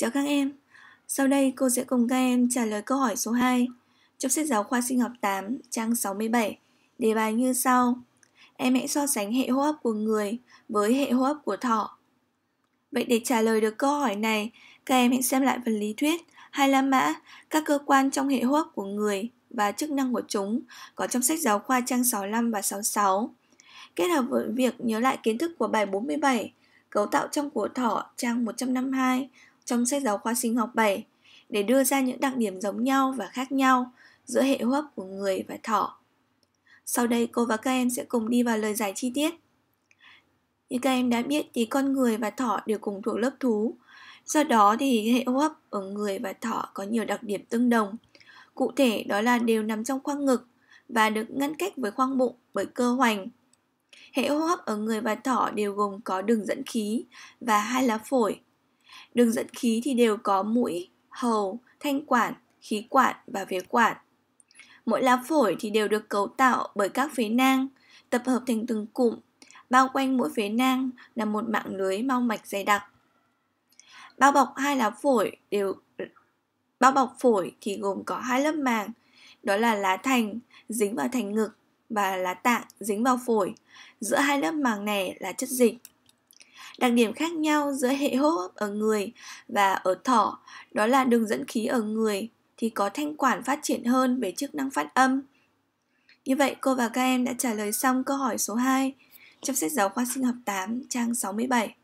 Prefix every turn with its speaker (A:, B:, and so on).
A: Chào các em, sau đây cô sẽ cùng các em trả lời câu hỏi số 2 trong sách giáo khoa sinh học 8 trang 67 đề bài như sau. Em hãy so sánh hệ hô hấp của người với hệ hô hấp của thỏ. Vậy để trả lời được câu hỏi này, các em hãy xem lại phần lý thuyết hay la mã các cơ quan trong hệ hô hấp của người và chức năng của chúng có trong sách giáo khoa trang 65 và 66. Kết hợp với việc nhớ lại kiến thức của bài 47, cấu tạo trong của thỏ trang 152 trong sách giáo khoa sinh học 7 để đưa ra những đặc điểm giống nhau và khác nhau giữa hệ hô hấp của người và thỏ. Sau đây cô và các em sẽ cùng đi vào lời giải chi tiết. Như các em đã biết thì con người và thỏ đều cùng thuộc lớp thú. Do đó thì hệ hô hấp ở người và thỏ có nhiều đặc điểm tương đồng. Cụ thể đó là đều nằm trong khoang ngực và được ngăn cách với khoang bụng bởi cơ hoành. Hệ hô hấp ở người và thỏ đều gồm có đường dẫn khí và hai lá phổi Đường dẫn khí thì đều có mũi, hầu, thanh quản, khí quản và phế quản. Mỗi lá phổi thì đều được cấu tạo bởi các phế nang, tập hợp thành từng cụm, bao quanh mỗi phế nang là một mạng lưới mau mạch dày đặc. Bao bọc hai lá phổi đều bao bọc phổi thì gồm có hai lớp màng, đó là lá thành dính vào thành ngực và lá tạng dính vào phổi. Giữa hai lớp màng này là chất dịch. Đặc điểm khác nhau giữa hệ hô hấp ở người và ở thỏ đó là đường dẫn khí ở người thì có thanh quản phát triển hơn về chức năng phát âm. Như vậy cô và các em đã trả lời xong câu hỏi số 2 trong sách giáo khoa sinh học 8 trang 67.